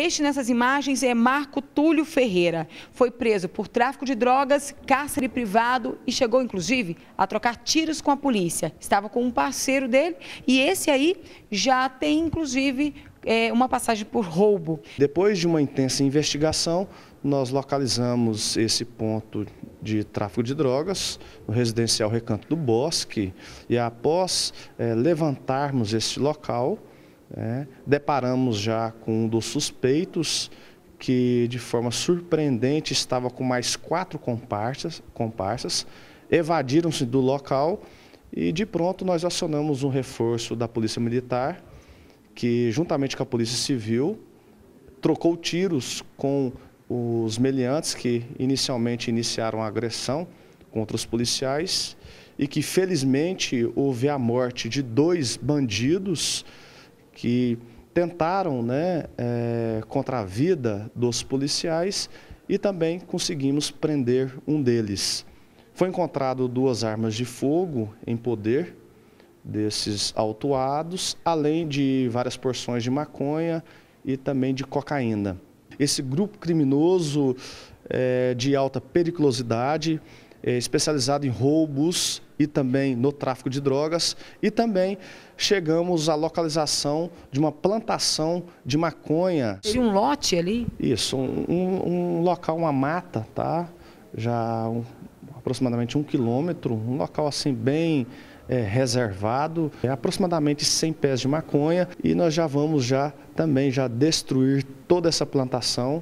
Este nessas imagens é Marco Túlio Ferreira. Foi preso por tráfico de drogas, cárcere privado e chegou inclusive a trocar tiros com a polícia. Estava com um parceiro dele e esse aí já tem inclusive é, uma passagem por roubo. Depois de uma intensa investigação, nós localizamos esse ponto de tráfico de drogas no residencial Recanto do Bosque e após é, levantarmos esse local, é, deparamos já com um dos suspeitos que, de forma surpreendente, estava com mais quatro comparsas, comparsas evadiram-se do local e, de pronto, nós acionamos um reforço da Polícia Militar, que, juntamente com a Polícia Civil, trocou tiros com os meliantes que inicialmente iniciaram a agressão contra os policiais e que, felizmente, houve a morte de dois bandidos que tentaram né, é, contra a vida dos policiais e também conseguimos prender um deles. Foi encontrado duas armas de fogo em poder desses autuados, além de várias porções de maconha e também de cocaína. Esse grupo criminoso é, de alta periculosidade eh, especializado em roubos e também no tráfico de drogas. E também chegamos à localização de uma plantação de maconha. Seria um lote ali? Isso, um, um, um local, uma mata, tá? Já um, aproximadamente um quilômetro, um local assim bem é, reservado, é aproximadamente 100 pés de maconha e nós já vamos já também já destruir toda essa plantação